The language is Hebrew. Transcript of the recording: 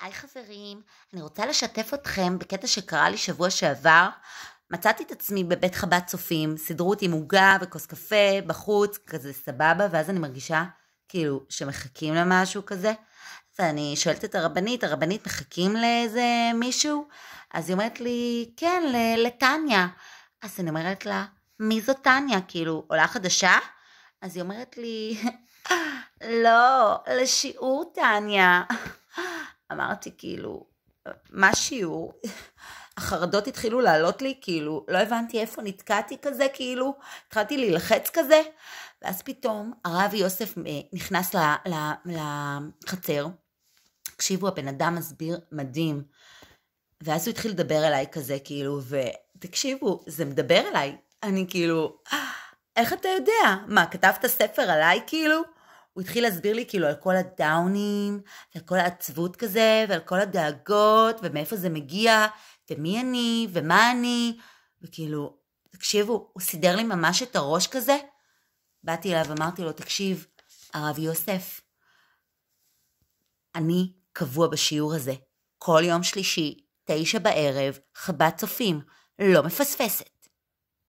היי חברים, אני רוצה לשתף אתכם בקטע שקרה לי שבוע שעבר. מצאתי את עצמי בבית חב"ד צופים, סידרו אותי עם עוגה וכוס קפה בחוץ, כזה סבבה, ואז אני מרגישה כאילו שמחכים למשהו כזה. ואני שואלת את הרבנית, הרבנית מחכים לאיזה מישהו? אז היא אומרת לי, כן, לטניה. אז אני אומרת לה, מי זאת טניה? כאילו, עולה חדשה? אז היא אומרת לי, לא, לשיעור טניה. אמרתי כאילו, מה שיעור? החרדות התחילו לעלות לי, כאילו, לא הבנתי איפה נתקעתי כזה, כאילו, התחלתי להילחץ כזה, ואז פתאום הרב יוסף אה, נכנס ל, ל, לחצר, תקשיבו, הבן אדם מסביר מדהים, ואז הוא התחיל לדבר אליי כזה, כאילו, ותקשיבו, זה מדבר אליי, אני כאילו, אה, איך אתה יודע? מה, כתבת ספר עליי, כאילו? הוא התחיל להסביר לי כאילו על כל הדאונים, על כל העצבות כזה, ועל כל הדאגות, ומאיפה זה מגיע, ומי אני, ומה אני, וכאילו, תקשיבו, הוא סידר לי ממש את הראש כזה. באתי אליו, אמרתי לו, תקשיב, הרב יוסף, אני קבוע בשיעור הזה. כל יום שלישי, תשע בערב, חב"ד צופים, לא מפספסת.